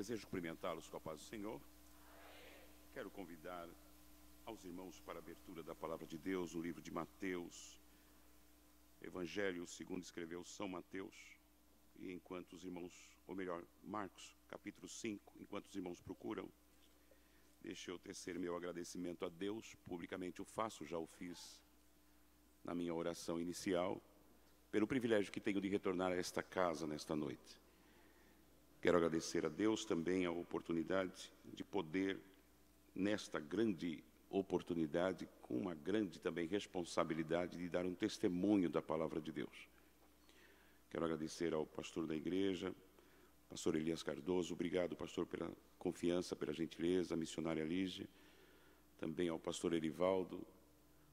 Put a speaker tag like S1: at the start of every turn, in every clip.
S1: Desejo cumprimentá-los com a paz do Senhor. Quero convidar aos irmãos para a abertura da palavra de Deus no livro de Mateus, Evangelho segundo escreveu São Mateus. E enquanto os irmãos, ou melhor, Marcos, capítulo 5, enquanto os irmãos procuram, deixe eu tecer meu agradecimento a Deus, publicamente o faço, já o fiz na minha oração inicial, pelo privilégio que tenho de retornar a esta casa nesta noite. Quero agradecer a Deus também a oportunidade de poder, nesta grande oportunidade, com uma grande também responsabilidade, de dar um testemunho da palavra de Deus. Quero agradecer ao pastor da igreja, pastor Elias Cardoso, obrigado, pastor, pela confiança, pela gentileza, missionária Lígia, também ao pastor Erivaldo,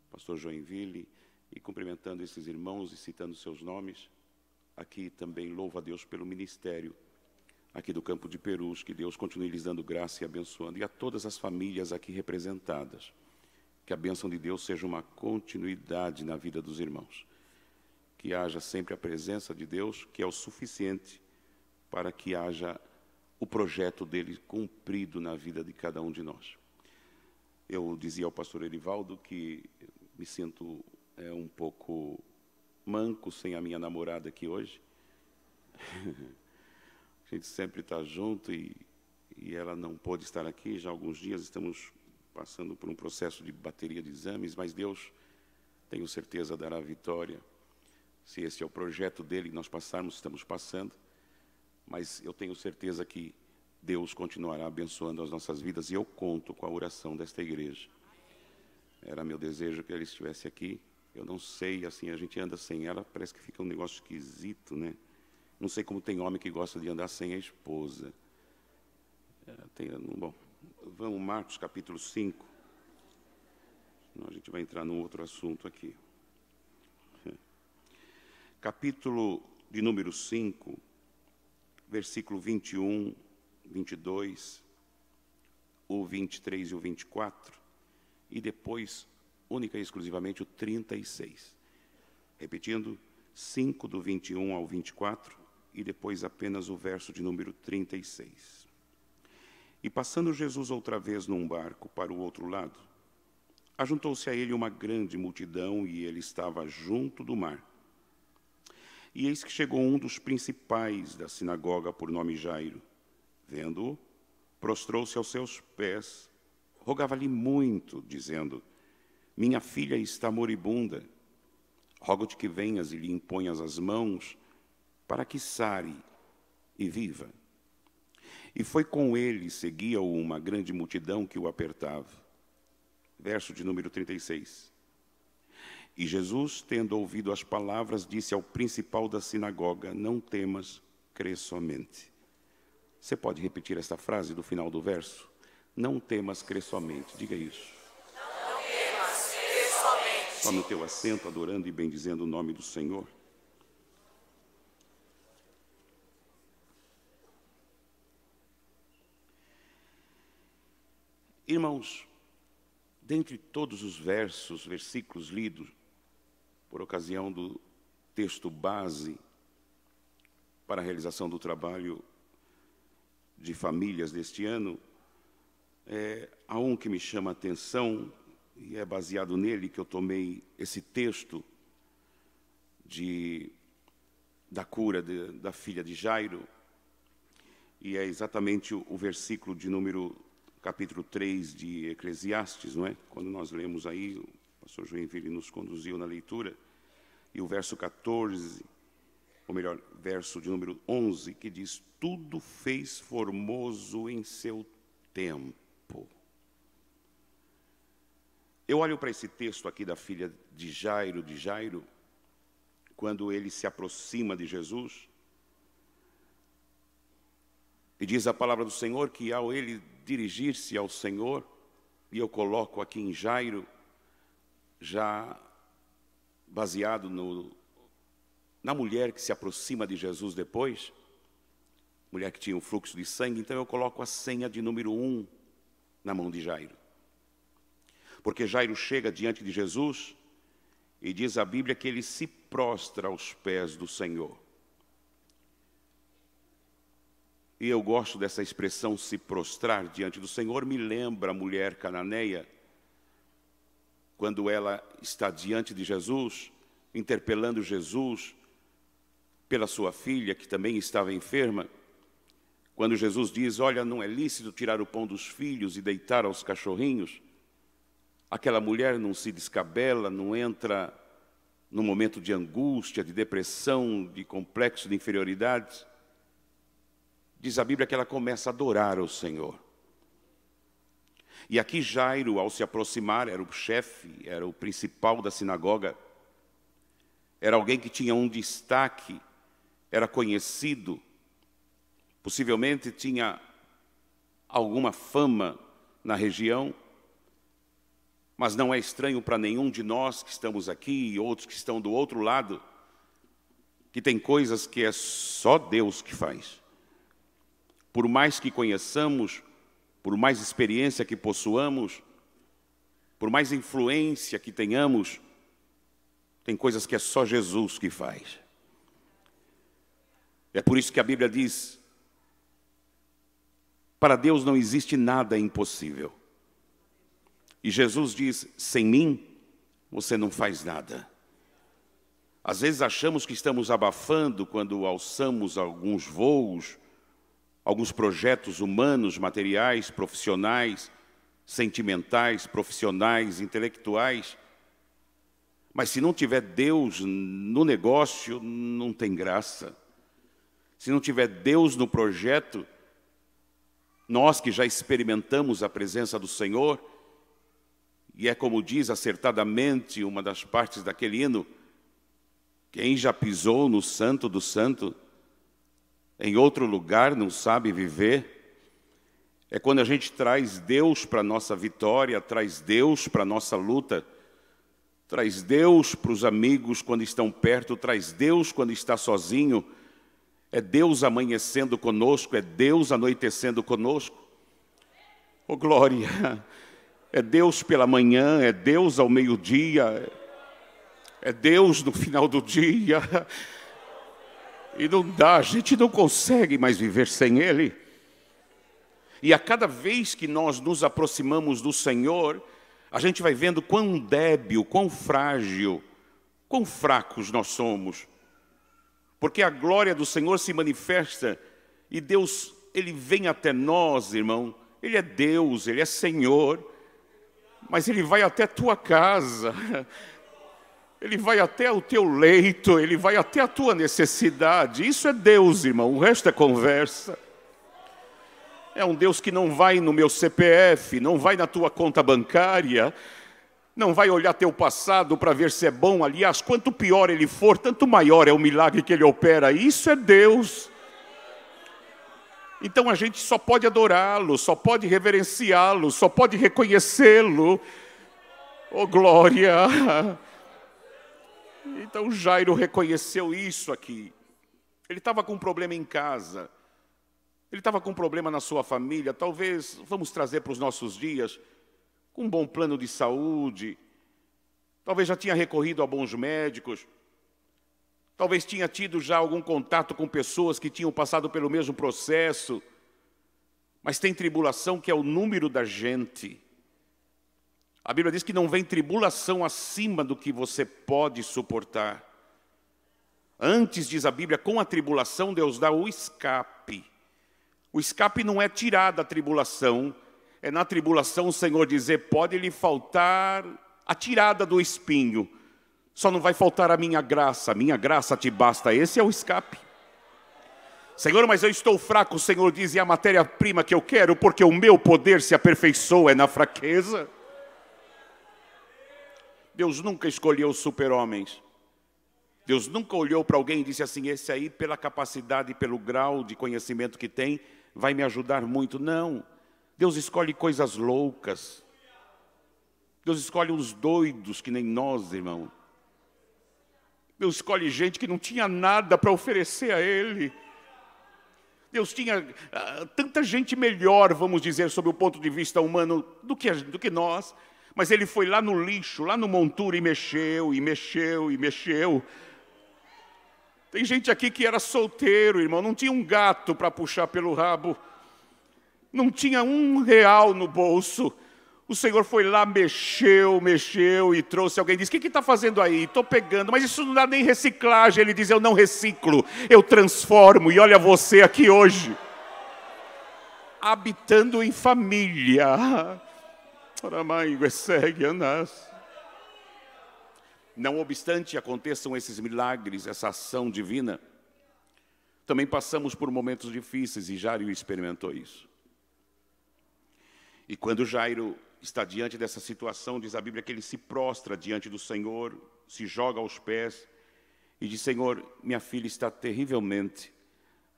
S1: pastor Joinville, e cumprimentando esses irmãos e citando seus nomes, aqui também louvo a Deus pelo ministério aqui do campo de Perus, que Deus continue lhes dando graça e abençoando, e a todas as famílias aqui representadas. Que a bênção de Deus seja uma continuidade na vida dos irmãos. Que haja sempre a presença de Deus, que é o suficiente para que haja o projeto dele cumprido na vida de cada um de nós. Eu dizia ao pastor Erivaldo que me sinto é, um pouco manco sem a minha namorada aqui hoje. A gente sempre está junto e, e ela não pôde estar aqui. Já há alguns dias estamos passando por um processo de bateria de exames, mas Deus, tenho certeza, dará vitória. Se esse é o projeto dele, nós passarmos, estamos passando. Mas eu tenho certeza que Deus continuará abençoando as nossas vidas e eu conto com a oração desta igreja. Era meu desejo que ela estivesse aqui. Eu não sei, assim, a gente anda sem ela, parece que fica um negócio esquisito, né? Não sei como tem homem que gosta de andar sem a esposa. É, tem, bom, vamos, Marcos, capítulo 5. Senão a gente vai entrar num outro assunto aqui. Capítulo de número 5, versículo 21, 22, o 23 e o 24, e depois, única e exclusivamente, o 36. Repetindo, 5 do 21 ao 24, e depois apenas o verso de número 36. E passando Jesus outra vez num barco para o outro lado, ajuntou-se a ele uma grande multidão e ele estava junto do mar. E eis que chegou um dos principais da sinagoga, por nome Jairo. Vendo-o, prostrou-se aos seus pés, rogava-lhe muito, dizendo: Minha filha está moribunda. Rogo-te que venhas e lhe imponhas as mãos para que sare e viva. E foi com ele, seguia-o uma grande multidão que o apertava. Verso de número 36. E Jesus, tendo ouvido as palavras, disse ao principal da sinagoga: Não temas, crê somente. Você pode repetir esta frase do final do verso? Não temas, crê somente. Diga isso. Não temas, crê somente. Só no teu assento, adorando e bendizendo o nome do Senhor. Irmãos, dentre todos os versos, versículos lidos por ocasião do texto base para a realização do trabalho de famílias deste ano, é, há um que me chama a atenção, e é baseado nele que eu tomei esse texto de, da cura de, da filha de Jairo, e é exatamente o, o versículo de número capítulo 3 de Eclesiastes, não é? Quando nós lemos aí, o pastor Joinville nos conduziu na leitura, e o verso 14, ou melhor, verso de número 11, que diz: Tudo fez formoso em seu tempo. Eu olho para esse texto aqui da filha de Jairo, de Jairo, quando ele se aproxima de Jesus, e diz a palavra do Senhor que ao ele dirigir-se ao Senhor, e eu coloco aqui em Jairo, já baseado no, na mulher que se aproxima de Jesus depois, mulher que tinha um fluxo de sangue, então eu coloco a senha de número um na mão de Jairo. Porque Jairo chega diante de Jesus e diz a Bíblia que ele se prostra aos pés do Senhor. E eu gosto dessa expressão se prostrar diante do Senhor, me lembra a mulher cananeia, quando ela está diante de Jesus, interpelando Jesus pela sua filha, que também estava enferma. Quando Jesus diz: Olha, não é lícito tirar o pão dos filhos e deitar aos cachorrinhos, aquela mulher não se descabela, não entra num momento de angústia, de depressão, de complexo de inferioridade diz a Bíblia que ela começa a adorar o Senhor. E aqui Jairo, ao se aproximar, era o chefe, era o principal da sinagoga, era alguém que tinha um destaque, era conhecido, possivelmente tinha alguma fama na região, mas não é estranho para nenhum de nós que estamos aqui e outros que estão do outro lado, que tem coisas que é só Deus que faz por mais que conheçamos, por mais experiência que possuamos, por mais influência que tenhamos, tem coisas que é só Jesus que faz. É por isso que a Bíblia diz: para Deus não existe nada impossível. E Jesus diz: sem mim você não faz nada. Às vezes achamos que estamos abafando quando alçamos alguns voos alguns projetos humanos, materiais, profissionais, sentimentais, profissionais, intelectuais. Mas se não tiver Deus no negócio, não tem graça. Se não tiver Deus no projeto, nós que já experimentamos a presença do Senhor, e é como diz acertadamente uma das partes daquele hino, quem já pisou no santo do santo, em outro lugar, não sabe viver. É quando a gente traz Deus para a nossa vitória, traz Deus para a nossa luta, traz Deus para os amigos quando estão perto, traz Deus quando está sozinho. É Deus amanhecendo conosco, é Deus anoitecendo conosco. Oh glória! É Deus pela manhã, é Deus ao meio-dia, é Deus no final do dia, e não dá, a gente não consegue mais viver sem Ele. E a cada vez que nós nos aproximamos do Senhor, a gente vai vendo quão débil, quão frágil, quão fracos nós somos. Porque a glória do Senhor se manifesta e Deus, Ele vem até nós, irmão. Ele é Deus, Ele é Senhor, mas Ele vai até tua casa. Ele vai até o teu leito, ele vai até a tua necessidade. Isso é Deus, irmão, o resto é conversa. É um Deus que não vai no meu CPF, não vai na tua conta bancária, não vai olhar teu passado para ver se é bom. Aliás, quanto pior ele for, tanto maior é o milagre que ele opera. Isso é Deus. Então a gente só pode adorá-lo, só pode reverenciá-lo, só pode reconhecê-lo. Oh glória! Então Jairo reconheceu isso aqui. Ele estava com um problema em casa, ele estava com um problema na sua família. Talvez, vamos trazer para os nossos dias, com um bom plano de saúde, talvez já tinha recorrido a bons médicos, talvez tinha tido já algum contato com pessoas que tinham passado pelo mesmo processo. Mas tem tribulação que é o número da gente. A Bíblia diz que não vem tribulação acima do que você pode suportar. Antes, diz a Bíblia, com a tribulação Deus dá o escape. O escape não é tirar da tribulação, é na tribulação o Senhor dizer: pode lhe faltar a tirada do espinho, só não vai faltar a minha graça, a minha graça te basta. Esse é o escape. Senhor, mas eu estou fraco, o Senhor diz, e a matéria-prima que eu quero, porque o meu poder se aperfeiçoa é na fraqueza. Deus nunca escolheu super-homens. Deus nunca olhou para alguém e disse assim: esse aí, pela capacidade e pelo grau de conhecimento que tem, vai me ajudar muito. Não. Deus escolhe coisas loucas. Deus escolhe uns doidos que nem nós, irmão. Deus escolhe gente que não tinha nada para oferecer a Ele. Deus tinha uh, tanta gente melhor, vamos dizer, sob o ponto de vista humano, do que, do que nós. Mas ele foi lá no lixo, lá no monturo e mexeu, e mexeu, e mexeu. Tem gente aqui que era solteiro, irmão, não tinha um gato para puxar pelo rabo, não tinha um real no bolso. O Senhor foi lá, mexeu, mexeu e trouxe alguém. Diz: O que está fazendo aí? Estou pegando, mas isso não dá nem reciclagem. Ele diz: Eu não reciclo, eu transformo. E olha você aqui hoje, habitando em família não obstante aconteçam esses milagres, essa ação divina, também passamos por momentos difíceis e Jairo experimentou isso. E quando Jairo está diante dessa situação, diz a Bíblia que ele se prostra diante do Senhor, se joga aos pés e diz: Senhor, minha filha está terrivelmente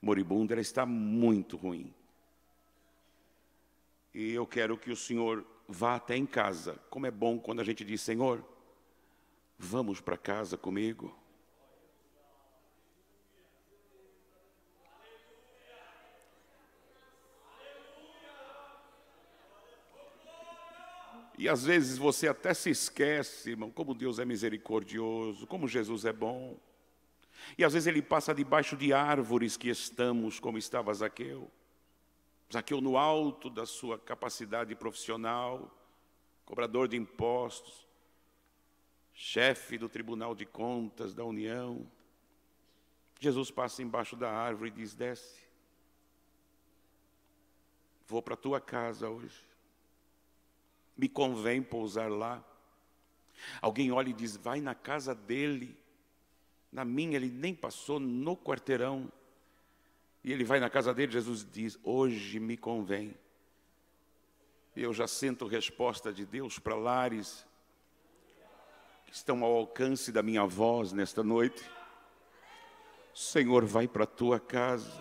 S1: moribunda, ela está muito ruim. E eu quero que o Senhor vá até em casa. Como é bom quando a gente diz, Senhor, vamos para casa comigo. E às vezes você até se esquece, irmão, como Deus é misericordioso, como Jesus é bom. E às vezes ele passa debaixo de árvores que estamos, como estava Zaqueu. Zaqueu, no alto da sua capacidade profissional, cobrador de impostos, chefe do Tribunal de Contas da União, Jesus passa embaixo da árvore e diz: Desce, vou para a tua casa hoje, me convém pousar lá. Alguém olha e diz: Vai na casa dele. Na minha ele nem passou no quarteirão. E ele vai na casa dele, Jesus diz: Hoje me convém. Eu já sinto resposta de Deus para lares que estão ao alcance da minha voz nesta noite. Senhor, vai para a tua casa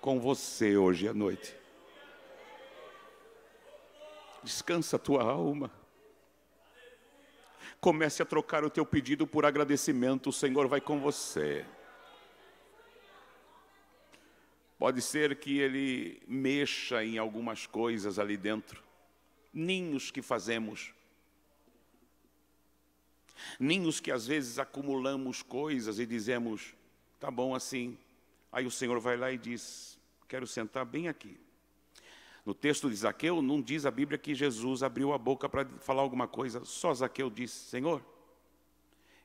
S1: com você hoje à noite. Descansa a tua alma. Comece a trocar o teu pedido por agradecimento. O Senhor vai com você. Pode ser que ele mexa em algumas coisas ali dentro. Ninhos que fazemos. Ninhos que às vezes acumulamos coisas e dizemos, tá bom assim. Aí o Senhor vai lá e diz, quero sentar bem aqui. No texto de Zaqueu, não diz a Bíblia que Jesus abriu a boca para falar alguma coisa, só Zaqueu disse: Senhor,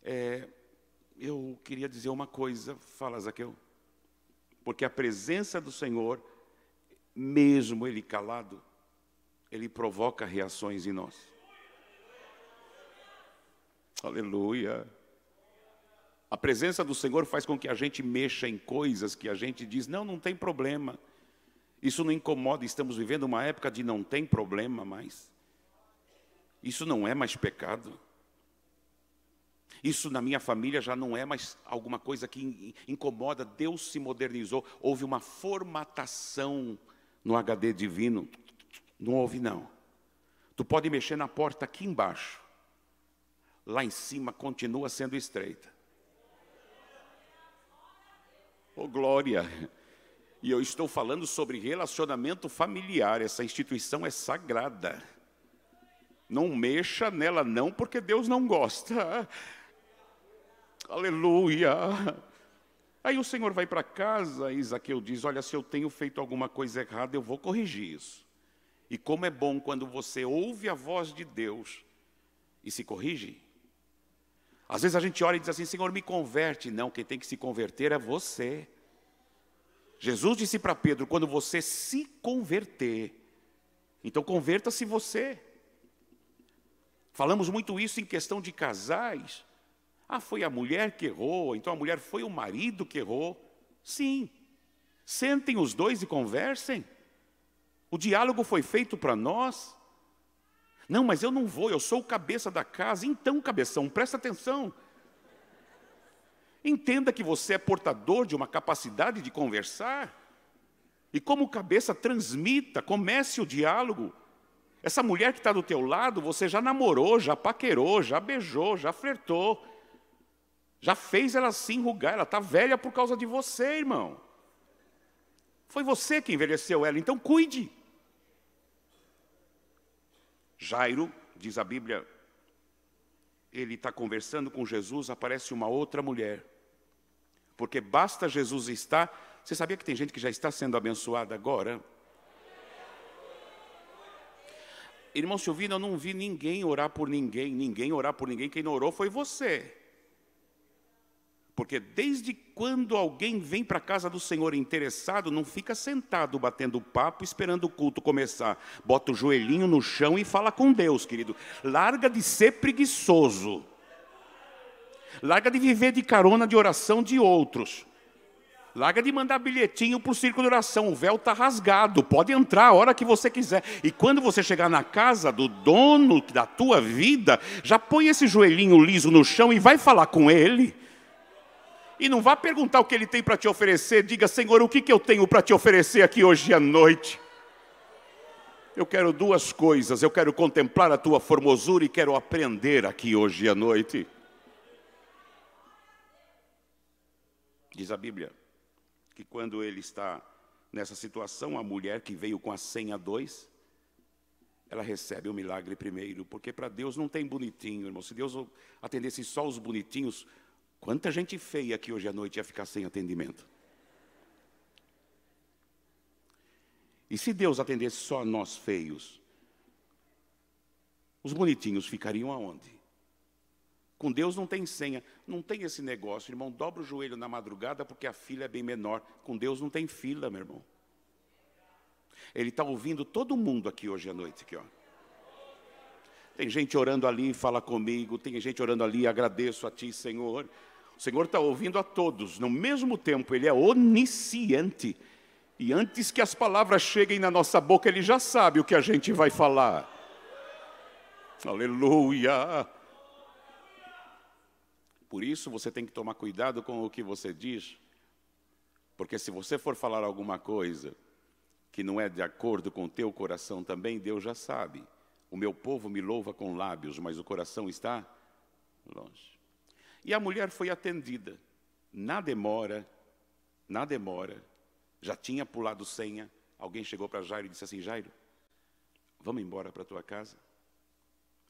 S1: é, eu queria dizer uma coisa, fala Zaqueu porque a presença do Senhor, mesmo ele calado, ele provoca reações em nós. Aleluia. A presença do Senhor faz com que a gente mexa em coisas que a gente diz: não, não tem problema. Isso não incomoda, estamos vivendo uma época de não tem problema mais. Isso não é mais pecado. Isso na minha família já não é mais alguma coisa que incomoda. Deus se modernizou. Houve uma formatação no HD divino. Não houve, não. Tu pode mexer na porta aqui embaixo. Lá em cima continua sendo estreita. Oh, glória! E eu estou falando sobre relacionamento familiar. Essa instituição é sagrada. Não mexa nela, não, porque Deus não gosta. Aleluia! Aí o Senhor vai para casa e Isaqueu diz: Olha, se eu tenho feito alguma coisa errada, eu vou corrigir isso. E como é bom quando você ouve a voz de Deus e se corrige. Às vezes a gente olha e diz assim: Senhor, me converte. Não, quem tem que se converter é você. Jesus disse para Pedro: quando você se converter, então converta-se você. Falamos muito isso em questão de casais. Ah, foi a mulher que errou, então a mulher foi o marido que errou. Sim. Sentem os dois e conversem. O diálogo foi feito para nós. Não, mas eu não vou, eu sou o cabeça da casa. Então, cabeção, presta atenção. Entenda que você é portador de uma capacidade de conversar. E como cabeça, transmita, comece o diálogo. Essa mulher que está do teu lado, você já namorou, já paquerou, já beijou, já flertou. Já fez ela se enrugar, ela está velha por causa de você, irmão. Foi você que envelheceu ela, então cuide. Jairo, diz a Bíblia, ele está conversando com Jesus, aparece uma outra mulher. Porque basta Jesus estar. Você sabia que tem gente que já está sendo abençoada agora? Irmão Silvino, eu não vi ninguém orar por ninguém, ninguém orar por ninguém. Quem orou foi você. Porque desde quando alguém vem para a casa do Senhor interessado, não fica sentado batendo papo, esperando o culto começar. Bota o joelhinho no chão e fala com Deus, querido. Larga de ser preguiçoso. Larga de viver de carona de oração de outros. Larga de mandar bilhetinho para o círculo de oração. O véu está rasgado. Pode entrar a hora que você quiser. E quando você chegar na casa do dono da tua vida, já põe esse joelhinho liso no chão e vai falar com ele e não vá perguntar o que ele tem para te oferecer. Diga, Senhor, o que, que eu tenho para te oferecer aqui hoje à noite? Eu quero duas coisas. Eu quero contemplar a tua formosura e quero aprender aqui hoje à noite. Diz a Bíblia que quando ele está nessa situação, a mulher que veio com a senha 2, ela recebe o milagre primeiro, porque para Deus não tem bonitinho, irmão. Se Deus atendesse só os bonitinhos, Quanta gente feia aqui hoje à noite ia ficar sem atendimento. E se Deus atendesse só nós feios, os bonitinhos ficariam aonde? Com Deus não tem senha, não tem esse negócio, irmão. Dobra o joelho na madrugada porque a fila é bem menor. Com Deus não tem fila, meu irmão. Ele está ouvindo todo mundo aqui hoje à noite, aqui, ó. Tem gente orando ali, fala comigo. Tem gente orando ali, agradeço a ti, Senhor. O Senhor está ouvindo a todos. No mesmo tempo, Ele é onisciente. E antes que as palavras cheguem na nossa boca, Ele já sabe o que a gente vai falar. Aleluia! Por isso você tem que tomar cuidado com o que você diz, porque se você for falar alguma coisa que não é de acordo com o teu coração também, Deus já sabe. O meu povo me louva com lábios, mas o coração está longe. E a mulher foi atendida. Na demora, na demora, já tinha pulado senha. Alguém chegou para Jairo e disse assim: Jairo, vamos embora para tua casa?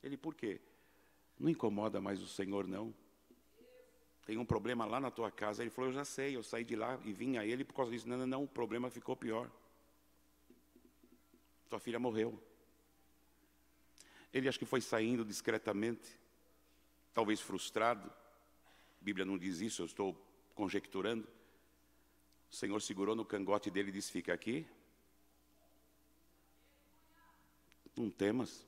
S1: Ele, por quê? Não incomoda mais o Senhor, não. Tem um problema lá na tua casa. Ele falou: Eu já sei, eu saí de lá e vim a ele por causa disso. Não, não, não, o problema ficou pior. Tua filha morreu. Ele acho que foi saindo discretamente, talvez frustrado. A Bíblia não diz isso, eu estou conjecturando. O Senhor segurou no cangote dele e disse: Fica aqui. Não temas.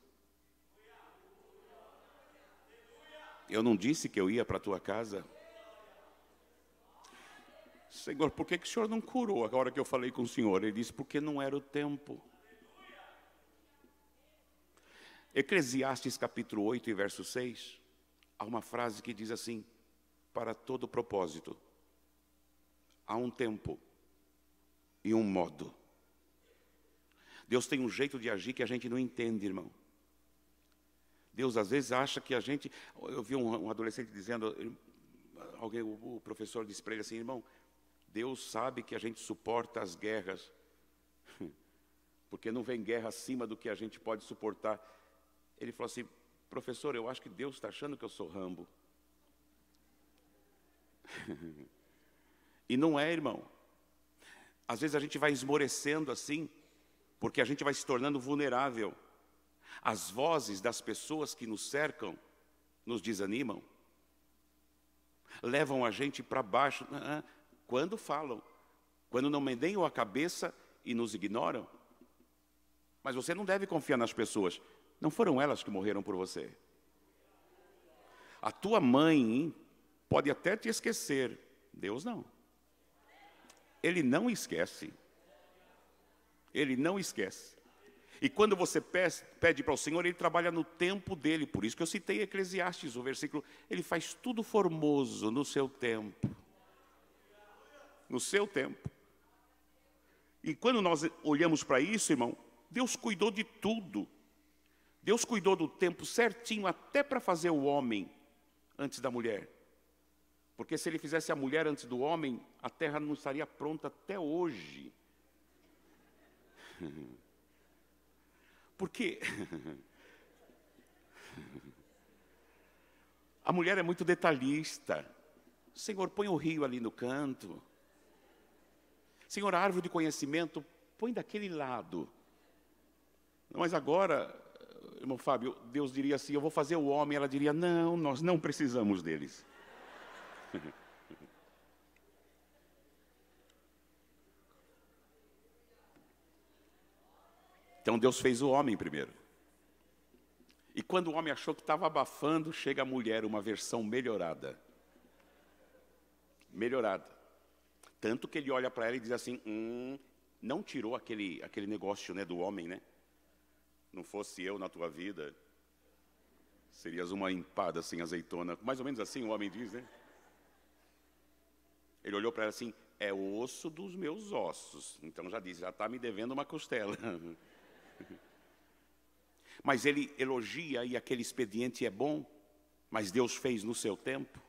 S1: Eu não disse que eu ia para a tua casa. Senhor, por que, que o senhor não curou a hora que eu falei com o senhor? Ele disse: Porque não era o tempo. Eclesiastes capítulo 8 e verso 6, há uma frase que diz assim: para todo propósito há um tempo e um modo. Deus tem um jeito de agir que a gente não entende, irmão. Deus às vezes acha que a gente. Eu vi um, um adolescente dizendo, alguém, o professor disse para ele assim, irmão, Deus sabe que a gente suporta as guerras, porque não vem guerra acima do que a gente pode suportar. Ele falou assim: professor, eu acho que Deus está achando que eu sou Rambo. e não é, irmão. Às vezes a gente vai esmorecendo assim, porque a gente vai se tornando vulnerável. As vozes das pessoas que nos cercam nos desanimam, levam a gente para baixo. Ah, ah, quando falam, quando não mendeiam a cabeça e nos ignoram. Mas você não deve confiar nas pessoas, não foram elas que morreram por você. A tua mãe pode até te esquecer, Deus não. Ele não esquece. Ele não esquece. E quando você pede para o Senhor, Ele trabalha no tempo dele. Por isso que eu citei Eclesiastes, o versículo. Ele faz tudo formoso no seu tempo. No seu tempo. E quando nós olhamos para isso, irmão, Deus cuidou de tudo. Deus cuidou do tempo certinho até para fazer o homem antes da mulher. Porque se ele fizesse a mulher antes do homem, a terra não estaria pronta até hoje. Porque a mulher é muito detalhista. Senhor, põe o rio ali no canto. Senhor, a árvore de conhecimento, põe daquele lado. Mas agora irmão Fábio, Deus diria assim: eu vou fazer o homem, ela diria: não, nós não precisamos deles. Então Deus fez o homem primeiro. E quando o homem achou que estava abafando, chega a mulher, uma versão melhorada. Melhorada. Tanto que ele olha para ela e diz assim: hum, não tirou aquele, aquele negócio né, do homem, né? não fosse eu na tua vida, serias uma empada sem azeitona. Mais ou menos assim o homem diz, né? Ele olhou para ela assim: é o osso dos meus ossos. Então já diz: já está me devendo uma costela. mas ele elogia e aquele expediente é bom, mas Deus fez no seu tempo.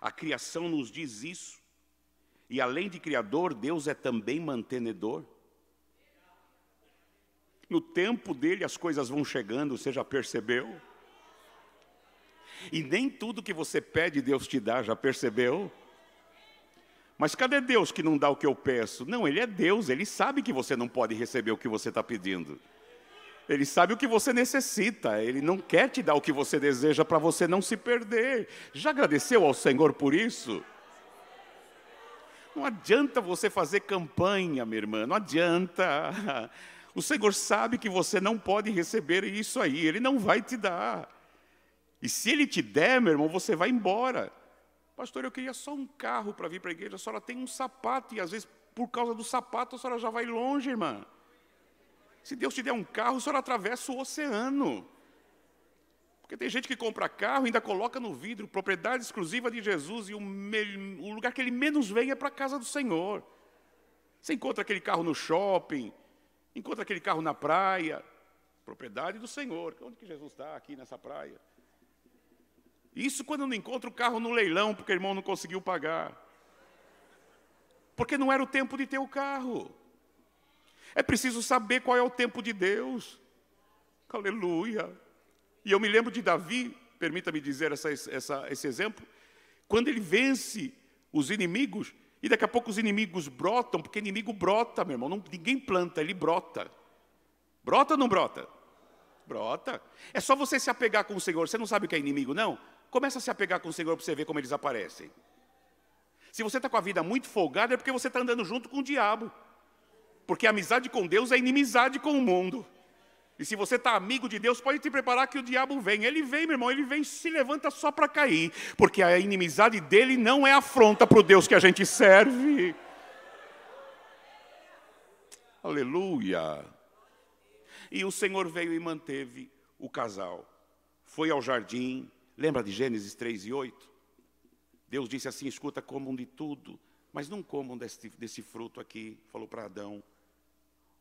S1: A criação nos diz isso. E além de criador, Deus é também mantenedor. No tempo dele as coisas vão chegando, você já percebeu? E nem tudo que você pede Deus te dá, já percebeu? Mas cadê Deus que não dá o que eu peço? Não, Ele é Deus, Ele sabe que você não pode receber o que você está pedindo. Ele sabe o que você necessita, Ele não quer te dar o que você deseja para você não se perder. Já agradeceu ao Senhor por isso? Não adianta você fazer campanha, minha irmã, não adianta. O Senhor sabe que você não pode receber isso aí, Ele não vai te dar. E se Ele te der, meu irmão, você vai embora. Pastor, eu queria só um carro para vir para a igreja, a senhora tem um sapato, e às vezes, por causa do sapato, a senhora já vai longe, irmã. Se Deus te der um carro, a senhora atravessa o oceano. Porque tem gente que compra carro e ainda coloca no vidro propriedade exclusiva de Jesus e o, o lugar que ele menos vem é para a casa do Senhor. Você encontra aquele carro no shopping, Encontra aquele carro na praia, propriedade do Senhor. Onde que Jesus está aqui nessa praia? Isso quando não encontra o carro no leilão, porque o irmão não conseguiu pagar. Porque não era o tempo de ter o carro. É preciso saber qual é o tempo de Deus. Aleluia. E eu me lembro de Davi, permita-me dizer essa, essa, esse exemplo, quando ele vence os inimigos, e daqui a pouco os inimigos brotam, porque inimigo brota, meu irmão. Não, ninguém planta, ele brota. Brota ou não brota? Brota. É só você se apegar com o Senhor. Você não sabe o que é inimigo, não? Começa a se apegar com o Senhor para você ver como eles aparecem. Se você está com a vida muito folgada, é porque você está andando junto com o diabo. Porque a amizade com Deus é inimizade com o mundo. E se você está amigo de Deus, pode te preparar que o diabo vem. Ele vem, meu irmão, ele vem se levanta só para cair, porque a inimizade dele não é afronta para o Deus que a gente serve. Aleluia. E o Senhor veio e manteve o casal. Foi ao jardim, lembra de Gênesis 3 e 8? Deus disse assim: escuta, comam de tudo, mas não comam desse, desse fruto aqui, falou para Adão.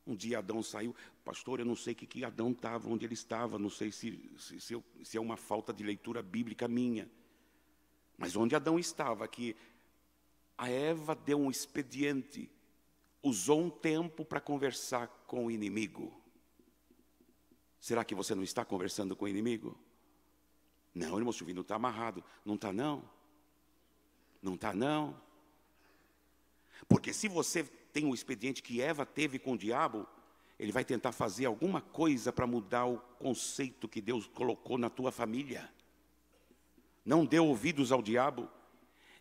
S1: Um dia Adão saiu, pastor, eu não sei que, que Adão estava, onde ele estava, não sei se, se, se, eu, se é uma falta de leitura bíblica minha. Mas onde Adão estava, que a Eva deu um expediente, usou um tempo para conversar com o inimigo. Será que você não está conversando com o inimigo? Não, irmão Silvino, está amarrado. Não está, não? Não está, não? Porque se você tem o expediente que Eva teve com o diabo, ele vai tentar fazer alguma coisa para mudar o conceito que Deus colocou na tua família. Não dê ouvidos ao diabo,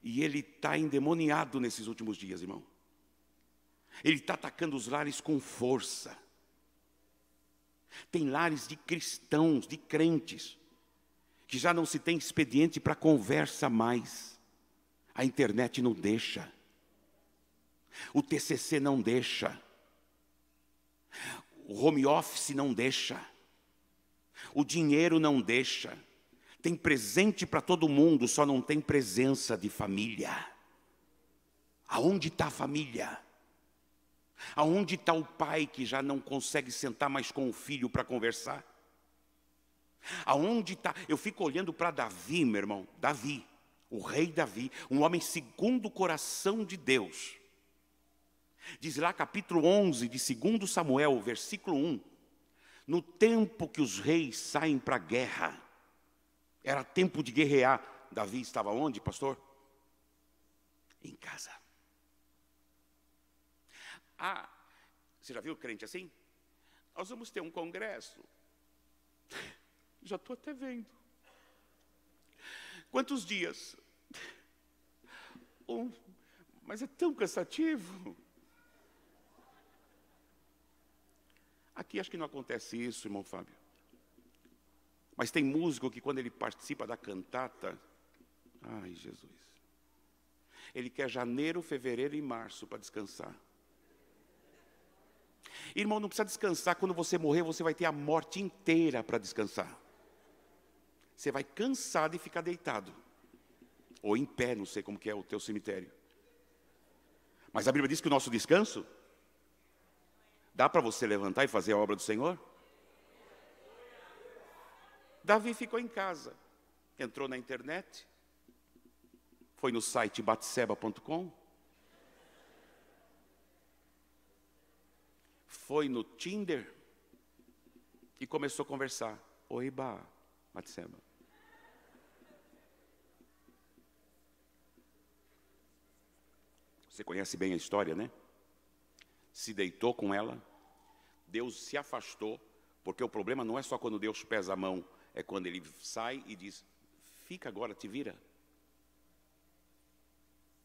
S1: e ele está endemoniado nesses últimos dias, irmão. Ele está atacando os lares com força. Tem lares de cristãos, de crentes, que já não se tem expediente para conversa mais. A internet não deixa. O TCC não deixa. O home office não deixa. O dinheiro não deixa. Tem presente para todo mundo, só não tem presença de família. Aonde está a família? Aonde está o pai que já não consegue sentar mais com o filho para conversar? Aonde está? Eu fico olhando para Davi, meu irmão, Davi, o rei Davi, um homem segundo o coração de Deus. Diz lá capítulo 11 de 2 Samuel, versículo 1. No tempo que os reis saem para a guerra, era tempo de guerrear. Davi estava onde, pastor? Em casa. Ah, você já viu crente assim? Nós vamos ter um congresso. Já estou até vendo. Quantos dias? Um, mas é tão cansativo. Aqui acho que não acontece isso, irmão Fábio. Mas tem músico que quando ele participa da cantata, ai Jesus, ele quer janeiro, fevereiro e março para descansar. Irmão, não precisa descansar, quando você morrer, você vai ter a morte inteira para descansar. Você vai cansado e ficar deitado. Ou em pé, não sei como que é o teu cemitério. Mas a Bíblia diz que o nosso descanso Dá para você levantar e fazer a obra do Senhor? Davi ficou em casa, entrou na internet, foi no site batseba.com, foi no Tinder e começou a conversar. Oi, Ba, Batseba. Você conhece bem a história, né? se deitou com ela, Deus se afastou, porque o problema não é só quando Deus pesa a mão, é quando ele sai e diz: Fica agora, te vira.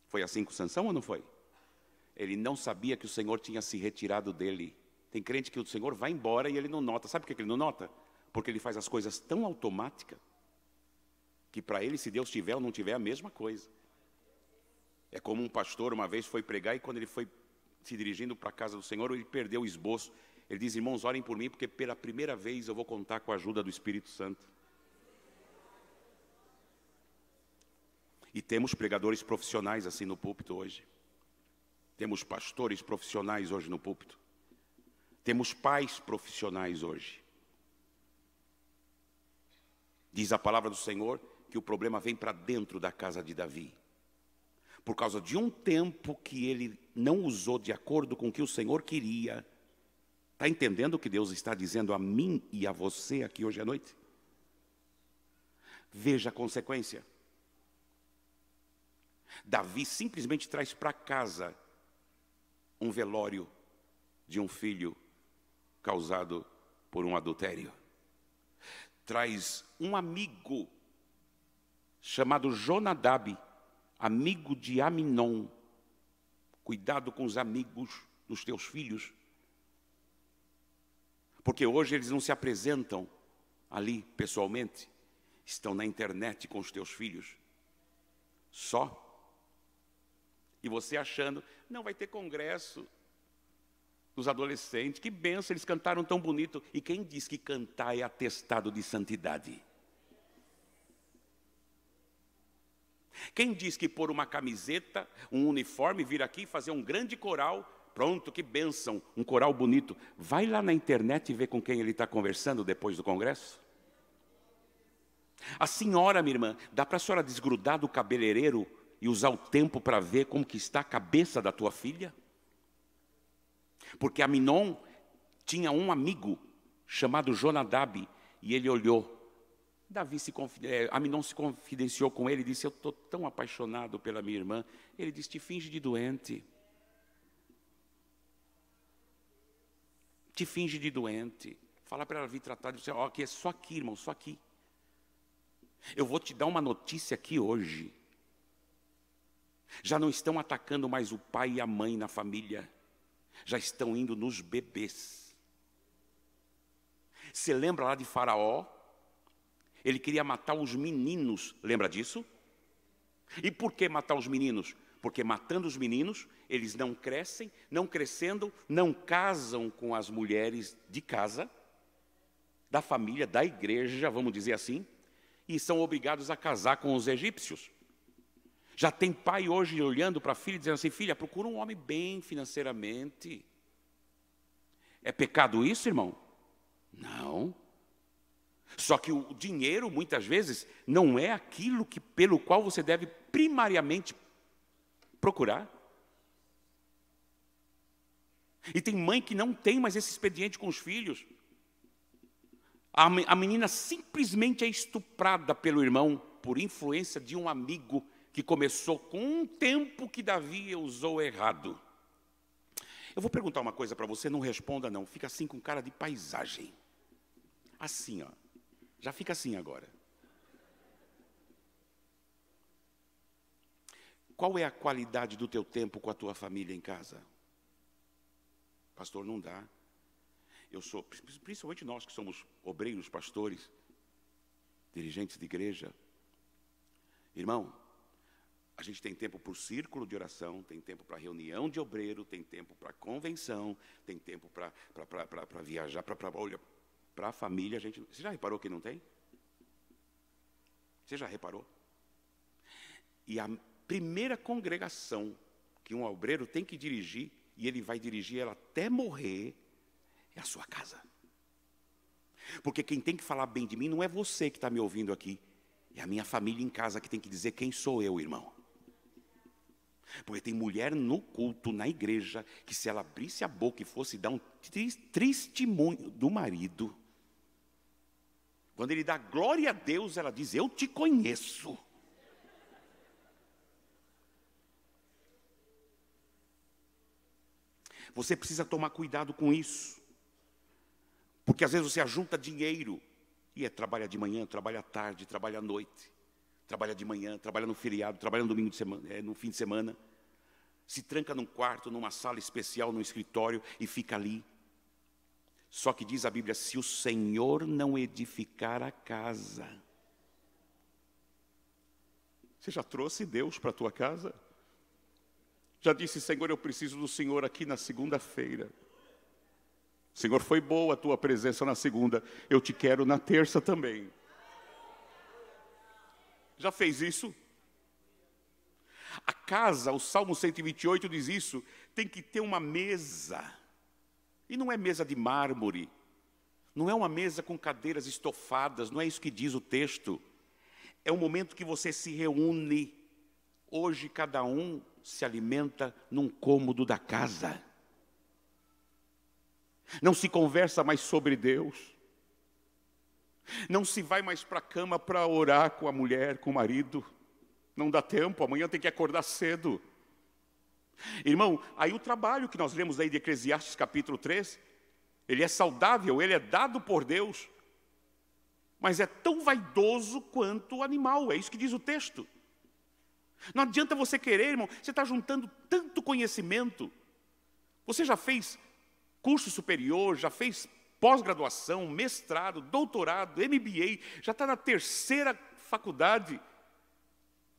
S1: Foi assim com Sansão ou não foi? Ele não sabia que o Senhor tinha se retirado dele. Tem crente que o Senhor vai embora e ele não nota. Sabe por que ele não nota? Porque ele faz as coisas tão automática que para ele, se Deus tiver ou não tiver, é a mesma coisa. É como um pastor uma vez foi pregar e quando ele foi se dirigindo para a casa do Senhor, ele perdeu o esboço. Ele diz: Irmãos, orem por mim, porque pela primeira vez eu vou contar com a ajuda do Espírito Santo. E temos pregadores profissionais assim no púlpito hoje. Temos pastores profissionais hoje no púlpito. Temos pais profissionais hoje. Diz a palavra do Senhor que o problema vem para dentro da casa de Davi por causa de um tempo que ele não usou de acordo com o que o Senhor queria. Está entendendo o que Deus está dizendo a mim e a você aqui hoje à noite? Veja a consequência. Davi simplesmente traz para casa um velório de um filho causado por um adultério. Traz um amigo chamado Jonadab amigo de Aminon, cuidado com os amigos dos teus filhos, porque hoje eles não se apresentam ali pessoalmente, estão na internet com os teus filhos, só. E você achando, não vai ter congresso dos adolescentes, que benção, eles cantaram tão bonito. E quem diz que cantar é atestado de santidade? Quem diz que por uma camiseta, um uniforme, vir aqui fazer um grande coral, pronto, que bênção, um coral bonito. Vai lá na internet e vê com quem ele está conversando depois do congresso. A senhora, minha irmã, dá para a senhora desgrudar do cabeleireiro e usar o tempo para ver como que está a cabeça da tua filha? Porque a Minon tinha um amigo chamado Jonadab e ele olhou Davi se é, Aminon se confidenciou com ele e disse: Eu estou tão apaixonado pela minha irmã. Ele disse: Te finge de doente. Te finge de doente. Fala para ela vir tratar. de Ó, oh, aqui é só aqui, irmão, só aqui. Eu vou te dar uma notícia aqui hoje. Já não estão atacando mais o pai e a mãe na família. Já estão indo nos bebês. Você lembra lá de Faraó? Ele queria matar os meninos, lembra disso? E por que matar os meninos? Porque matando os meninos, eles não crescem, não crescendo, não casam com as mulheres de casa, da família, da igreja, vamos dizer assim, e são obrigados a casar com os egípcios. Já tem pai hoje olhando para a filha dizendo assim: filha, procura um homem bem financeiramente. É pecado isso, irmão? Não. Só que o dinheiro, muitas vezes, não é aquilo que, pelo qual você deve primariamente procurar. E tem mãe que não tem mais esse expediente com os filhos. A menina simplesmente é estuprada pelo irmão por influência de um amigo que começou com um tempo que Davi usou errado. Eu vou perguntar uma coisa para você, não responda não, fica assim com cara de paisagem. Assim, ó. Já fica assim agora. Qual é a qualidade do teu tempo com a tua família em casa? Pastor, não dá. Eu sou, principalmente nós que somos obreiros, pastores, dirigentes de igreja. Irmão, a gente tem tempo para o círculo de oração, tem tempo para reunião de obreiro, tem tempo para convenção, tem tempo para viajar, para para a família, a gente. Você já reparou que não tem? Você já reparou? E a primeira congregação que um obreiro tem que dirigir, e ele vai dirigir ela até morrer, é a sua casa. Porque quem tem que falar bem de mim não é você que está me ouvindo aqui, é a minha família em casa que tem que dizer quem sou eu, irmão. Porque tem mulher no culto, na igreja, que se ela abrisse a boca e fosse dar um testemunho do marido, quando ele dá glória a Deus, ela diz: Eu te conheço. Você precisa tomar cuidado com isso. Porque às vezes você ajunta dinheiro e é trabalha de manhã, trabalha à tarde, trabalha à noite, trabalha de manhã, trabalha no feriado, trabalha no domingo de semana, é, eh, no fim de semana. Se tranca num quarto, numa sala especial, num escritório e fica ali só que diz a Bíblia: se o Senhor não edificar a casa, você já trouxe Deus para a tua casa? Já disse, Senhor, eu preciso do Senhor aqui na segunda-feira. Senhor, foi boa a tua presença na segunda, eu te quero na terça também. Já fez isso? A casa, o Salmo 128 diz isso, tem que ter uma mesa e não é mesa de mármore, não é uma mesa com cadeiras estofadas, não é isso que diz o texto. É um momento que você se reúne. Hoje cada um se alimenta num cômodo da casa. Não se conversa mais sobre Deus. Não se vai mais para a cama para orar com a mulher, com o marido. Não dá tempo, amanhã tem que acordar cedo. Irmão, aí o trabalho que nós lemos aí de Eclesiastes capítulo 3, ele é saudável, ele é dado por Deus, mas é tão vaidoso quanto o animal, é isso que diz o texto. Não adianta você querer, irmão, você está juntando tanto conhecimento. Você já fez curso superior, já fez pós-graduação, mestrado, doutorado, MBA, já está na terceira faculdade.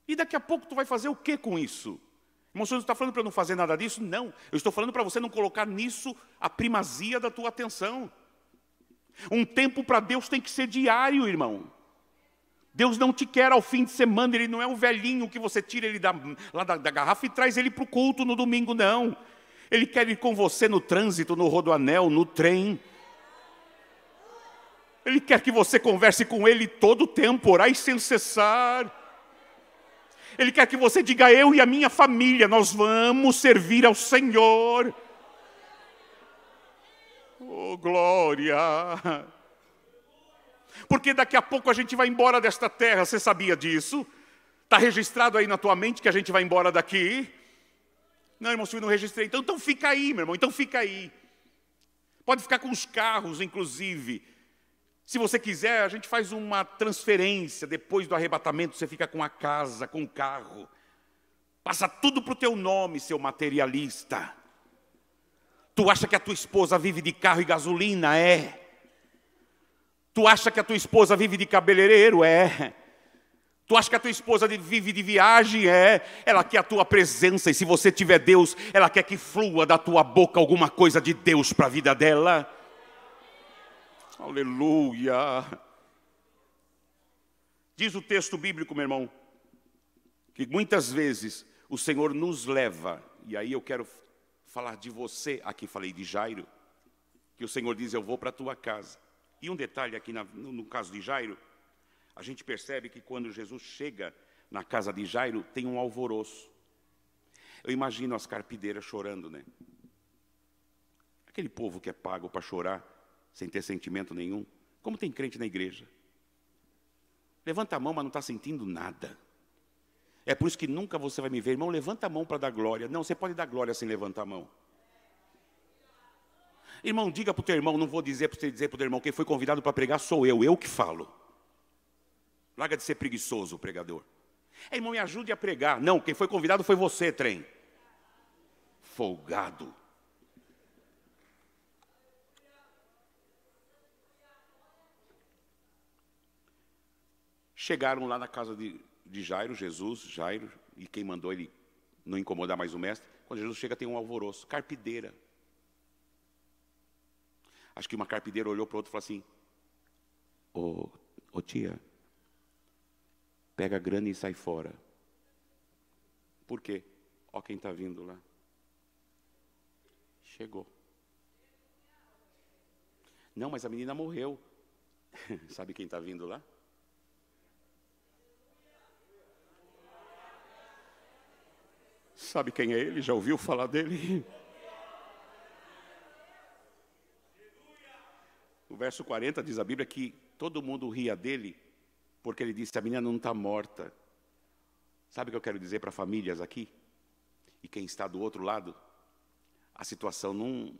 S1: E daqui a pouco tu vai fazer o que com isso? você não está falando para não fazer nada disso? Não. Eu estou falando para você não colocar nisso a primazia da tua atenção. Um tempo para Deus tem que ser diário, irmão. Deus não te quer ao fim de semana, Ele não é o velhinho que você tira ele da, lá da, da garrafa e traz ele para o culto no domingo, não. Ele quer ir com você no trânsito, no rodoanel, no trem. Ele quer que você converse com Ele todo o tempo, orar sem cessar. Ele quer que você diga: Eu e a minha família, nós vamos servir ao Senhor. Oh, glória! Porque daqui a pouco a gente vai embora desta terra, você sabia disso? Está registrado aí na tua mente que a gente vai embora daqui? Não, irmão, eu não registrei. Então, então fica aí, meu irmão, então fica aí. Pode ficar com os carros, inclusive se você quiser, a gente faz uma transferência depois do arrebatamento, você fica com a casa, com o carro. Passa tudo para o teu nome, seu materialista. Tu acha que a tua esposa vive de carro e gasolina? É. Tu acha que a tua esposa vive de cabeleireiro? É. Tu acha que a tua esposa vive de viagem? É. Ela quer a tua presença, e se você tiver Deus, ela quer que flua da tua boca alguma coisa de Deus para a vida dela. Aleluia! Diz o texto bíblico, meu irmão, que muitas vezes o Senhor nos leva, e aí eu quero falar de você, aqui falei de Jairo, que o Senhor diz: Eu vou para a tua casa. E um detalhe aqui na, no, no caso de Jairo, a gente percebe que quando Jesus chega na casa de Jairo, tem um alvoroço. Eu imagino as carpideiras chorando, né? Aquele povo que é pago para chorar sem ter sentimento nenhum. Como tem crente na igreja? Levanta a mão, mas não está sentindo nada. É por isso que nunca você vai me ver, irmão, levanta a mão para dar glória. Não, você pode dar glória sem levantar a mão. Irmão, diga para o teu irmão, não vou dizer para você dizer para o teu irmão, quem foi convidado para pregar sou eu, eu que falo. Larga de ser preguiçoso, o pregador. É, irmão, me ajude a pregar. Não, quem foi convidado foi você, trem. Folgado. Chegaram lá na casa de, de Jairo, Jesus, Jairo, e quem mandou ele não incomodar mais o mestre. Quando Jesus chega, tem um alvoroço, carpideira. Acho que uma carpideira olhou para o outro e falou assim: Ô oh, oh, tia, pega a grana e sai fora. Por quê? Ó, quem está vindo lá. Chegou. Não, mas a menina morreu. Sabe quem está vindo lá? Sabe quem é ele? Já ouviu falar dele? No verso 40 diz a Bíblia que todo mundo ria dele, porque ele disse: A menina não está morta. Sabe o que eu quero dizer para famílias aqui? E quem está do outro lado? A situação não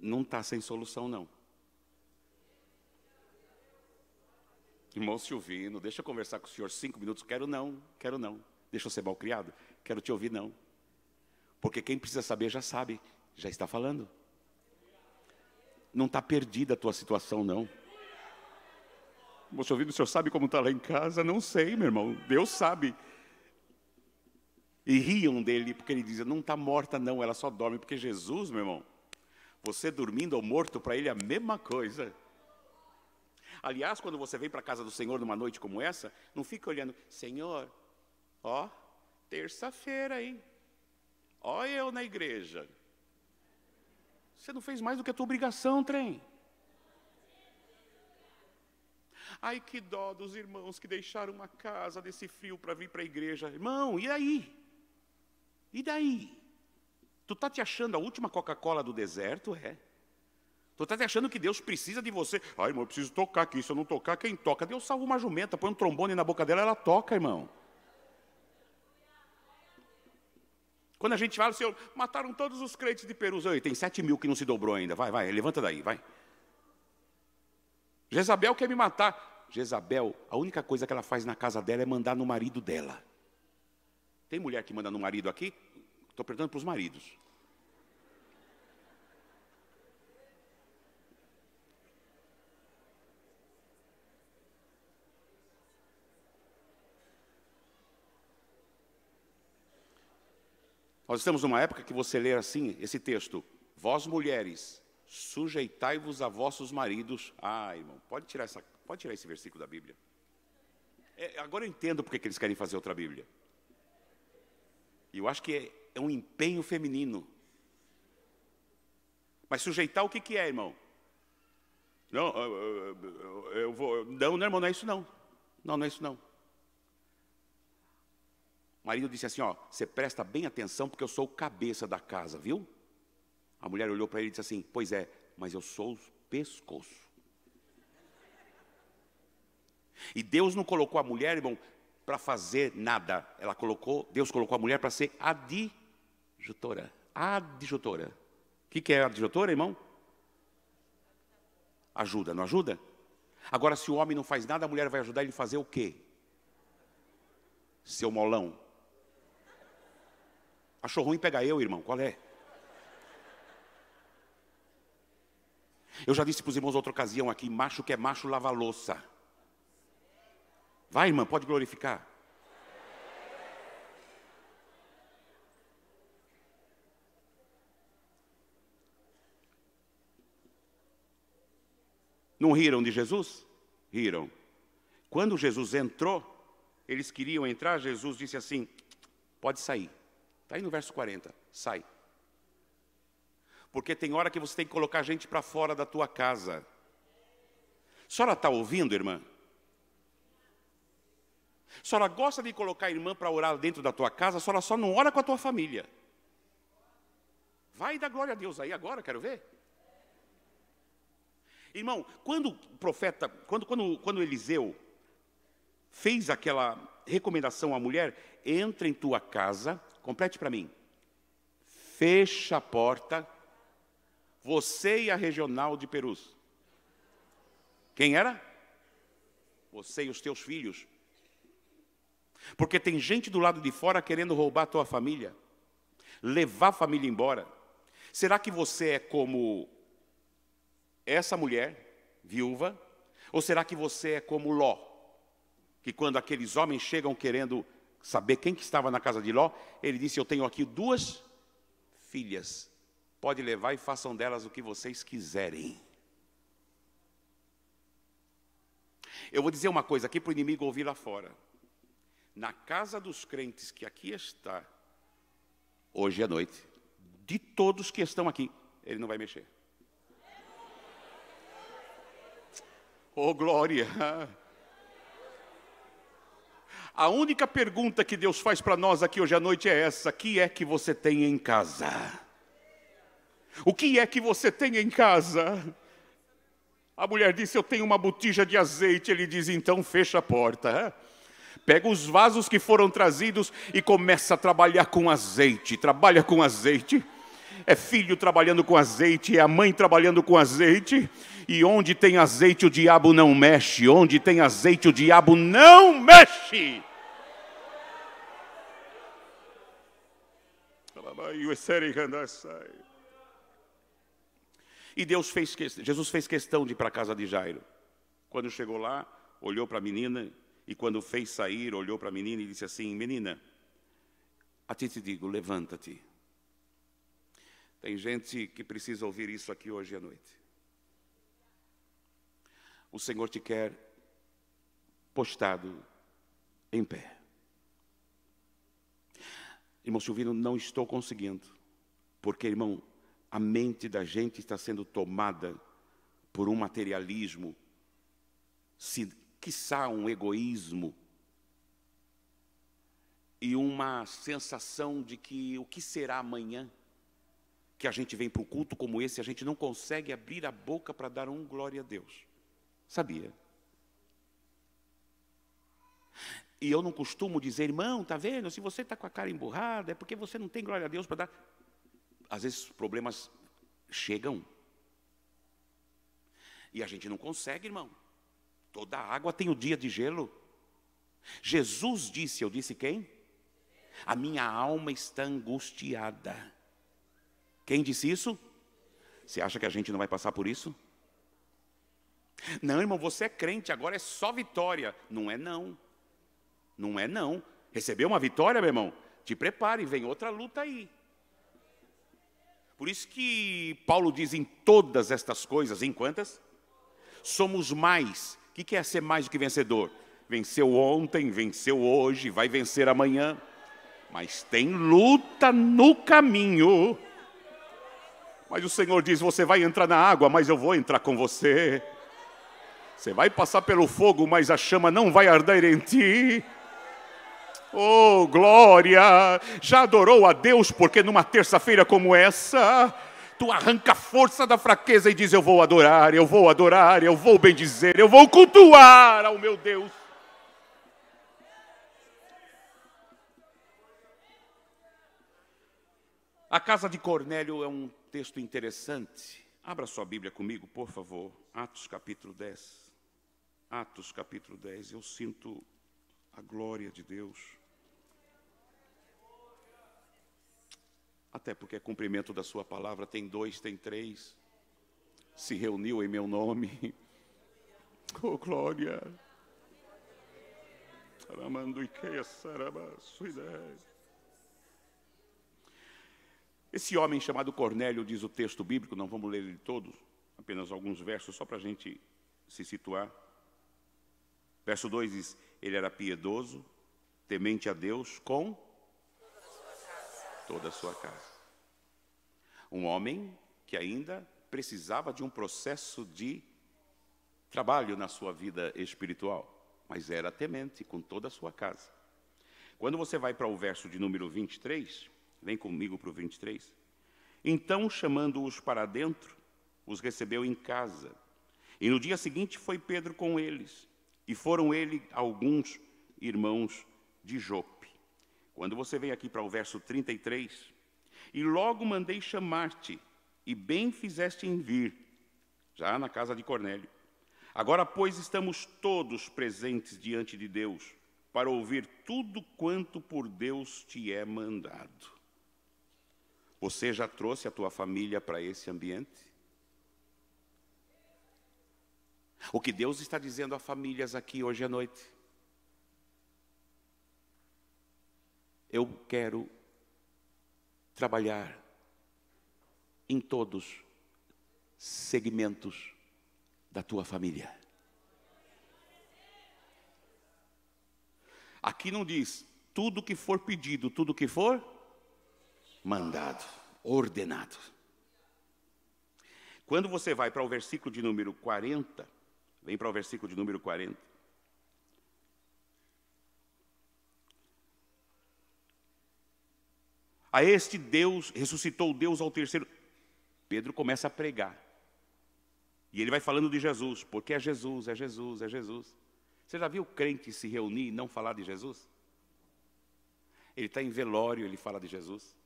S1: não está sem solução, não. Irmão Silvino, deixa eu conversar com o senhor cinco minutos. Quero não, quero não. Deixa eu ser mal criado? Quero te ouvir, não. Porque quem precisa saber já sabe, já está falando. Não está perdida a tua situação, não. Você ouvindo, o senhor sabe como está lá em casa? Não sei, meu irmão. Deus sabe. E riam dele, porque ele dizia: Não está morta, não, ela só dorme. Porque Jesus, meu irmão, você dormindo ou morto, para ele é a mesma coisa. Aliás, quando você vem para a casa do Senhor numa noite como essa, não fica olhando, Senhor, ó, terça-feira, hein? Olha eu na igreja. Você não fez mais do que a tua obrigação, trem. Ai, que dó dos irmãos que deixaram uma casa desse frio para vir para a igreja. Irmão, e aí? E daí? Tu tá te achando a última Coca-Cola do deserto? É. Tu tá te achando que Deus precisa de você. Ai, irmão, eu preciso tocar aqui. Se eu não tocar, quem toca? Deus salva uma jumenta, põe um trombone na boca dela, ela toca, irmão. Quando a gente fala, Senhor, mataram todos os crentes de Perus. Ei, tem sete mil que não se dobrou ainda. Vai, vai, levanta daí, vai. Jezabel quer me matar. Jezabel, a única coisa que ela faz na casa dela é mandar no marido dela. Tem mulher que manda no marido aqui? Estou perguntando para os maridos. Nós estamos numa época que você lê assim esse texto: Vós mulheres, sujeitai-vos a vossos maridos. Ah, irmão, pode tirar, essa, pode tirar esse versículo da Bíblia. É, agora eu entendo porque que eles querem fazer outra Bíblia. E eu acho que é, é, um empenho feminino. Mas sujeitar o que, que é, irmão? Não, eu, eu, eu, vou. Não, não, irmão, não é isso não. Não, não é isso não. O marido disse assim: Ó, você presta bem atenção porque eu sou o cabeça da casa, viu? A mulher olhou para ele e disse assim: Pois é, mas eu sou o pescoço. E Deus não colocou a mulher, irmão, para fazer nada. Ela colocou, Deus colocou a mulher para ser adjutora. Adjutora. O que, que é adjutora, irmão? Ajuda, não ajuda? Agora, se o homem não faz nada, a mulher vai ajudar ele a fazer o quê? Seu molão. Achou ruim pegar eu, irmão, qual é? Eu já disse para os irmãos outra ocasião aqui: macho que é macho lava louça. Vai, irmã, pode glorificar. Não riram de Jesus? Riram. Quando Jesus entrou, eles queriam entrar, Jesus disse assim: pode sair. Está aí no verso 40. Sai. Porque tem hora que você tem que colocar gente para fora da tua casa. A senhora está ouvindo, irmã? A senhora gosta de colocar a irmã para orar dentro da tua casa, a senhora só não ora com a tua família. Vai dar glória a Deus aí agora, quero ver. Irmão, quando o profeta, quando, quando, quando Eliseu fez aquela recomendação à mulher, entra em tua casa, complete para mim. Fecha a porta, você e a regional de Perus. Quem era? Você e os teus filhos. Porque tem gente do lado de fora querendo roubar a tua família, levar a família embora. Será que você é como essa mulher, viúva? Ou será que você é como Ló, que quando aqueles homens chegam querendo saber quem que estava na casa de Ló, ele disse: Eu tenho aqui duas filhas. Pode levar e façam delas o que vocês quiserem. Eu vou dizer uma coisa aqui para o inimigo ouvir lá fora. Na casa dos crentes que aqui está, hoje à noite, de todos que estão aqui, ele não vai mexer. Oh, glória! A única pergunta que Deus faz para nós aqui hoje à noite é essa: que é que você tem em casa? O que é que você tem em casa? A mulher disse: Eu tenho uma botija de azeite. Ele diz: Então fecha a porta. Pega os vasos que foram trazidos e começa a trabalhar com azeite. Trabalha com azeite. É filho trabalhando com azeite, é a mãe trabalhando com azeite, e onde tem azeite, o diabo não mexe. Onde tem azeite, o diabo não mexe. E Deus fez Jesus fez questão de ir para a casa de Jairo. Quando chegou lá, olhou para a menina e quando fez sair, olhou para a menina e disse assim: Menina, a ti te digo, levanta-te. Tem gente que precisa ouvir isso aqui hoje à noite. O Senhor te quer postado em pé. Irmão Silvino, não estou conseguindo, porque, irmão, a mente da gente está sendo tomada por um materialismo, se, quiçá um egoísmo, e uma sensação de que o que será amanhã? Que a gente vem para um culto como esse, a gente não consegue abrir a boca para dar um glória a Deus. Sabia. E eu não costumo dizer, irmão, tá vendo? Se você está com a cara emburrada, é porque você não tem glória a Deus para dar. Às vezes os problemas chegam. E a gente não consegue, irmão. Toda água tem o dia de gelo. Jesus disse, eu disse quem? A minha alma está angustiada. Quem disse isso? Você acha que a gente não vai passar por isso? Não, irmão, você é crente, agora é só vitória. Não é não. Não é não. Recebeu uma vitória, meu irmão? Te prepare, vem outra luta aí. Por isso que Paulo diz em todas estas coisas, em quantas? Somos mais. O que é ser mais do que vencedor? Venceu ontem, venceu hoje, vai vencer amanhã. Mas tem luta no caminho. Mas o Senhor diz: Você vai entrar na água, mas eu vou entrar com você. Você vai passar pelo fogo, mas a chama não vai arder em ti. Oh, glória! Já adorou a Deus porque numa terça-feira como essa, tu arranca força da fraqueza e diz: Eu vou adorar, eu vou adorar, eu vou bendizer, eu vou cultuar ao meu Deus. A casa de Cornélio é um texto interessante. Abra sua Bíblia comigo, por favor. Atos capítulo 10. Atos capítulo 10, eu sinto a glória de Deus. Até porque é cumprimento da sua palavra, tem dois, tem três. Se reuniu em meu nome. Oh, glória. Esse homem chamado Cornélio, diz o texto bíblico, não vamos ler ele todo, apenas alguns versos, só para a gente se situar. Verso 2 diz: Ele era piedoso, temente a Deus com toda a sua casa. Um homem que ainda precisava de um processo de trabalho na sua vida espiritual, mas era temente com toda a sua casa. Quando você vai para o verso de número 23, vem comigo para o 23. Então, chamando-os para dentro, os recebeu em casa. E no dia seguinte foi Pedro com eles. E foram ele alguns irmãos de Jope. Quando você vem aqui para o verso 33, e logo mandei chamar-te, e bem fizeste em vir, já na casa de Cornélio. Agora, pois, estamos todos presentes diante de Deus, para ouvir tudo quanto por Deus te é mandado. Você já trouxe a tua família para esse ambiente? O que Deus está dizendo a famílias aqui hoje à noite. Eu quero trabalhar em todos segmentos da tua família. Aqui não diz tudo que for pedido, tudo que for mandado, ordenado. Quando você vai para o versículo de número 40, Vem para o versículo de número 40. A este Deus ressuscitou Deus ao terceiro. Pedro começa a pregar. E ele vai falando de Jesus, porque é Jesus, é Jesus, é Jesus. Você já viu crente se reunir e não falar de Jesus? Ele está em velório, ele fala de Jesus.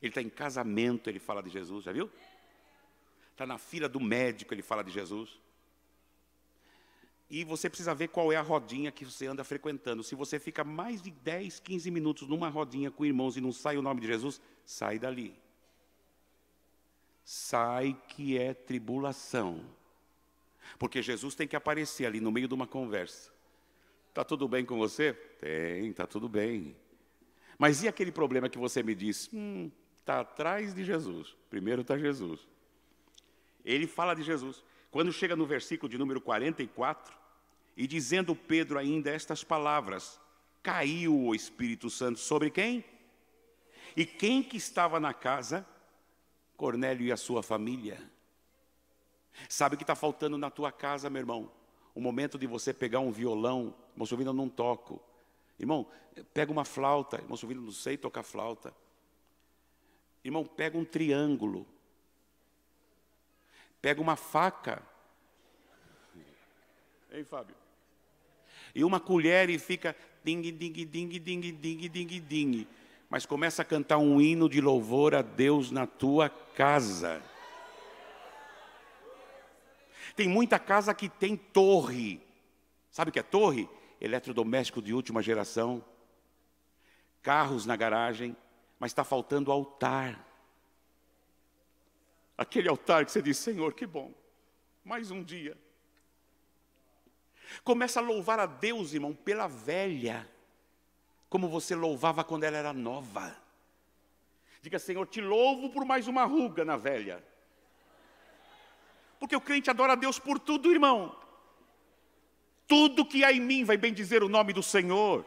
S1: Ele está em casamento, ele fala de Jesus, já viu? Está na fila do médico, ele fala de Jesus. E você precisa ver qual é a rodinha que você anda frequentando. Se você fica mais de 10, 15 minutos numa rodinha com irmãos e não sai o nome de Jesus, sai dali. Sai que é tribulação. Porque Jesus tem que aparecer ali no meio de uma conversa. Tá tudo bem com você? Tem, tá tudo bem. Mas e aquele problema que você me disse? Hum, tá atrás de Jesus. Primeiro está Jesus. Ele fala de Jesus. Quando chega no versículo de número 44, e dizendo Pedro ainda estas palavras, caiu o Espírito Santo sobre quem? E quem que estava na casa? Cornélio e a sua família. Sabe o que está faltando na tua casa, meu irmão? O momento de você pegar um violão, irmão Silvino, eu não toco. Irmão, pega uma flauta, irmão Silvino, não sei tocar flauta. Irmão, pega um triângulo pega uma faca. Hein, Fábio? E uma colher e fica ding, ding, ding, ding, ding, ding, ding. Mas começa a cantar um hino de louvor a Deus na tua casa. Tem muita casa que tem torre. Sabe o que é torre? Eletrodoméstico de última geração. Carros na garagem, mas está faltando altar. Aquele altar que você diz, Senhor, que bom, mais um dia. Começa a louvar a Deus, irmão, pela velha, como você louvava quando ela era nova. Diga, Senhor, te louvo por mais uma ruga na velha. Porque o crente adora a Deus por tudo, irmão. Tudo que há em mim vai bendizer o nome do Senhor.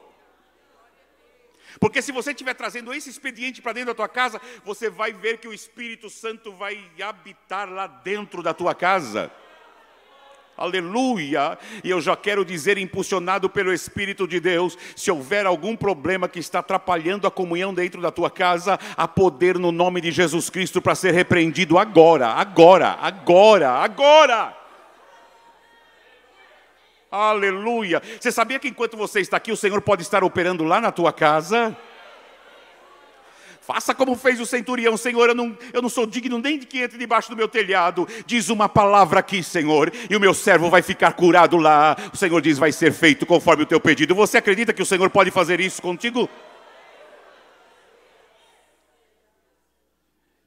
S1: Porque se você estiver trazendo esse expediente para dentro da tua casa, você vai ver que o Espírito Santo vai habitar lá dentro da tua casa. Aleluia! E eu já quero dizer, impulsionado pelo Espírito de Deus, se houver algum problema que está atrapalhando a comunhão dentro da tua casa, há poder no nome de Jesus Cristo para ser repreendido agora, agora, agora, agora. Aleluia. Você sabia que enquanto você está aqui, o Senhor pode estar operando lá na tua casa? Faça como fez o centurião, Senhor, eu não, eu não sou digno nem de que entre debaixo do meu telhado. Diz uma palavra aqui, Senhor, e o meu servo vai ficar curado lá. O Senhor diz: vai ser feito conforme o teu pedido. Você acredita que o Senhor pode fazer isso contigo?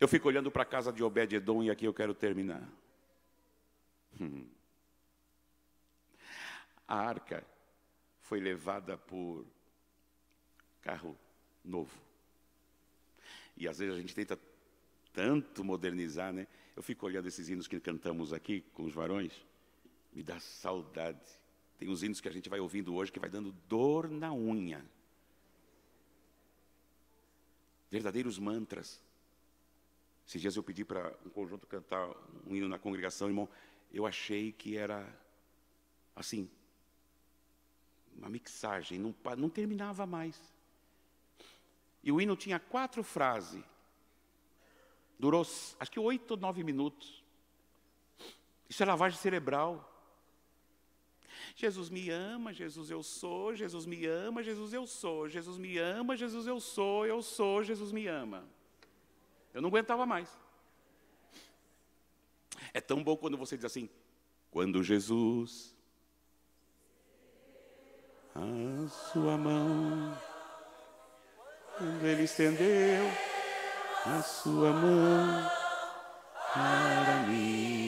S1: Eu fico olhando para a casa de Obed-Edom e aqui eu quero terminar. Hum. A arca foi levada por carro novo. E às vezes a gente tenta tanto modernizar, né? Eu fico olhando esses hinos que cantamos aqui com os varões, me dá saudade. Tem uns hinos que a gente vai ouvindo hoje que vai dando dor na unha. Verdadeiros mantras. Esses dias eu pedi para um conjunto cantar um hino na congregação, irmão. Eu achei que era assim, uma mixagem, não, não terminava mais. E o hino tinha quatro frases. Durou, acho que oito ou nove minutos. Isso é lavagem cerebral. Jesus me ama, Jesus eu sou, Jesus me ama, Jesus eu sou, Jesus me ama, Jesus eu sou, eu sou, Jesus me ama. Eu não aguentava mais. É tão bom quando você diz assim: quando Jesus a sua mão. Quando ele estendeu a sua mão para mim.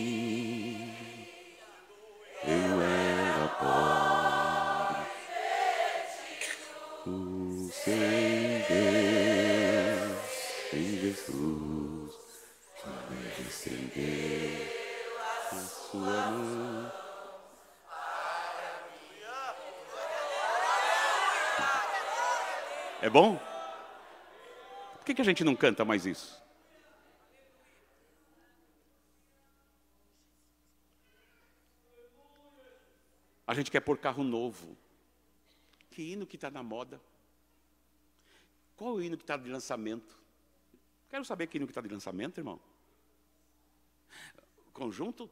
S1: bom? Por que, que a gente não canta mais isso? A gente quer pôr carro novo. Que hino que está na moda? Qual o hino que está de lançamento? Quero saber que hino que está de lançamento, irmão. Conjunto,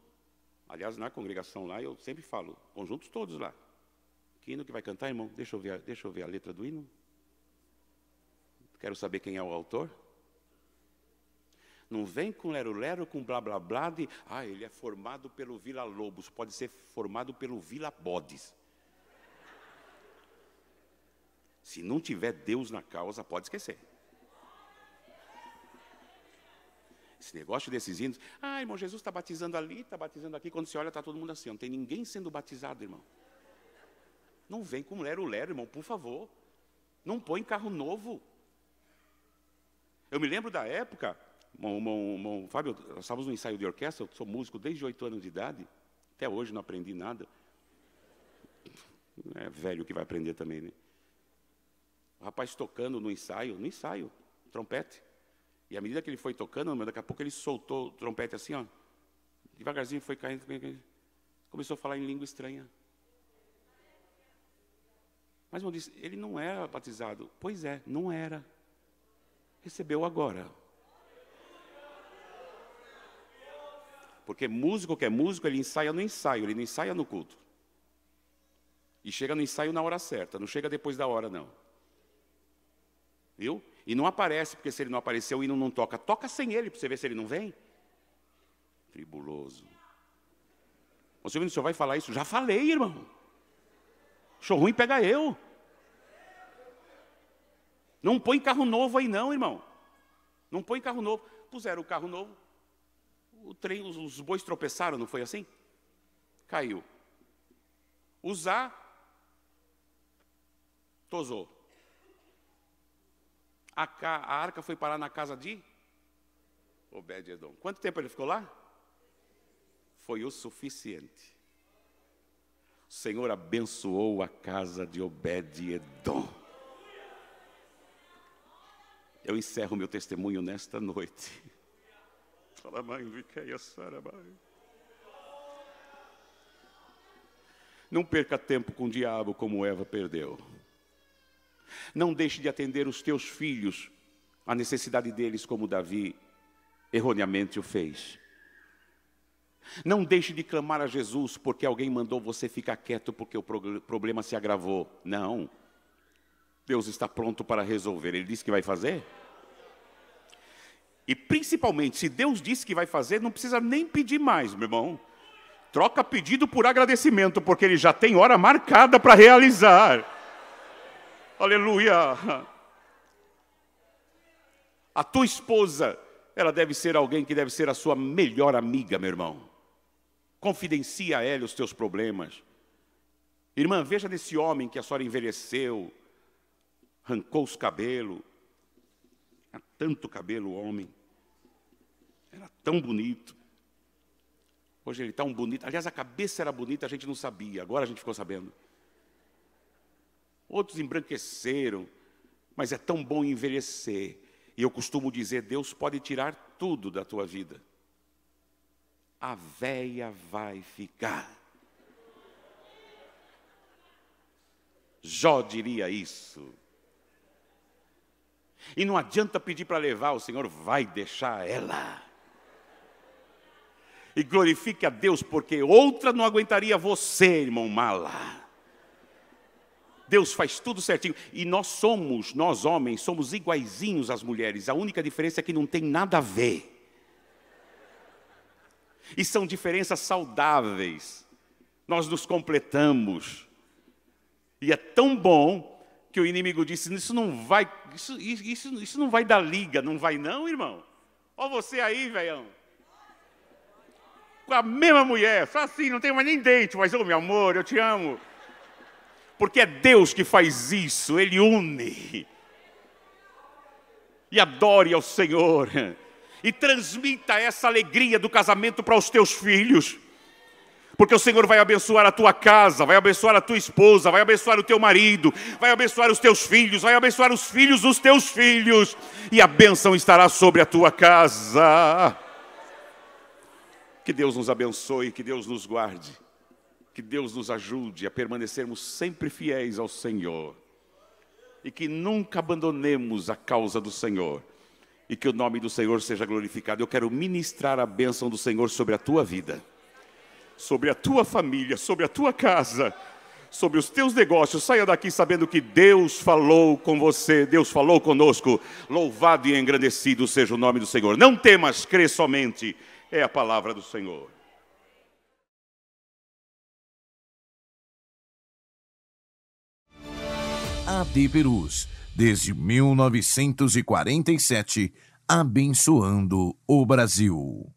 S1: aliás, na congregação lá eu sempre falo, conjuntos todos lá. Que hino que vai cantar, irmão? Deixa eu ver, deixa eu ver a letra do hino. Quero saber quem é o autor. Não vem com lero-lero, com blá blá blá de. Ah, ele é formado pelo Vila Lobos, pode ser formado pelo Vila Bodes. Se não tiver Deus na causa, pode esquecer. Esse negócio desses índios, Ah, irmão, Jesus está batizando ali, está batizando aqui. Quando você olha, está todo mundo assim. Não tem ninguém sendo batizado, irmão. Não vem com lero-lero, irmão, por favor. Não põe carro novo. Eu me lembro da época, Fábio, nós estávamos no ensaio de orquestra, eu sou músico desde oito anos de idade, até hoje não aprendi nada. É velho que vai aprender também, né? O rapaz tocando no ensaio, no ensaio, trompete. E à medida que ele foi tocando, daqui a pouco ele soltou o trompete assim, ó. Devagarzinho foi caindo. Começou a falar em língua estranha. Mas, irmão, disse, ele não era batizado. Pois é, não era recebeu agora. Porque músico que é músico, ele ensaia no ensaio, ele não ensaia no culto. E chega no ensaio na hora certa, não chega depois da hora, não. Viu? E não aparece, porque se ele não apareceu, o não toca. Toca sem ele, para você ver se ele não vem. Tribuloso. Você o senhor vai falar isso? Já falei, irmão. Show ruim pega eu. Não põe carro novo aí, não, irmão. Não põe carro novo. Puseram o carro novo, o trem, os, os bois tropeçaram, não foi assim? Caiu. Usar, tosou. A, a arca foi parar na casa de Obed-Edom. Quanto tempo ele ficou lá? Foi o suficiente. O Senhor abençoou a casa de Obed-Edom. Eu encerro meu testemunho nesta noite. É Não perca tempo com o diabo como Eva perdeu. Não deixe de atender os teus filhos à necessidade deles como Davi erroneamente o fez. Não deixe de clamar a Jesus porque alguém mandou você ficar quieto porque o problema se agravou. Não. Deus está pronto para resolver. Ele disse que vai fazer? E principalmente, se Deus disse que vai fazer, não precisa nem pedir mais, meu irmão. Troca pedido por agradecimento, porque ele já tem hora marcada para realizar. Aleluia! A tua esposa, ela deve ser alguém que deve ser a sua melhor amiga, meu irmão. Confidencia a ela os teus problemas. Irmã, veja nesse homem que a senhora envelheceu, arrancou os cabelos. Era tanto cabelo o homem. Era tão bonito. Hoje ele está um bonito. Aliás, a cabeça era bonita, a gente não sabia. Agora a gente ficou sabendo. Outros embranqueceram. Mas é tão bom envelhecer. E eu costumo dizer: Deus pode tirar tudo da tua vida. A véia vai ficar. Jó diria isso. E não adianta pedir para levar, o Senhor vai deixar ela. E glorifique a Deus, porque outra não aguentaria você, irmão mala. Deus faz tudo certinho. E nós somos, nós homens, somos iguaizinhos às mulheres. A única diferença é que não tem nada a ver. E são diferenças saudáveis. Nós nos completamos. E é tão bom que o inimigo disse: Isso não vai, isso, isso, isso não vai dar liga, não vai, não, irmão. Olha você aí, velhão. Com a mesma mulher, só assim, não tem mais nem dente, mas, ô oh, meu amor, eu te amo. Porque é Deus que faz isso, Ele une. E adore ao Senhor. E transmita essa alegria do casamento para os teus filhos. Porque o Senhor vai abençoar a tua casa, vai abençoar a tua esposa, vai abençoar o teu marido, vai abençoar os teus filhos, vai abençoar os filhos dos teus filhos, e a bênção estará sobre a tua casa. Que Deus nos abençoe, que Deus nos guarde, que Deus nos ajude a permanecermos sempre fiéis ao Senhor e que nunca abandonemos a causa do Senhor e que o nome do Senhor seja glorificado. Eu quero ministrar a bênção do Senhor sobre a tua vida sobre a tua família, sobre a tua casa, sobre os teus negócios. Saia daqui sabendo que Deus falou com você, Deus falou conosco. Louvado e engrandecido seja o nome do Senhor. Não temas, crê somente. É a palavra do Senhor. AD Perus, desde 1947, abençoando o Brasil.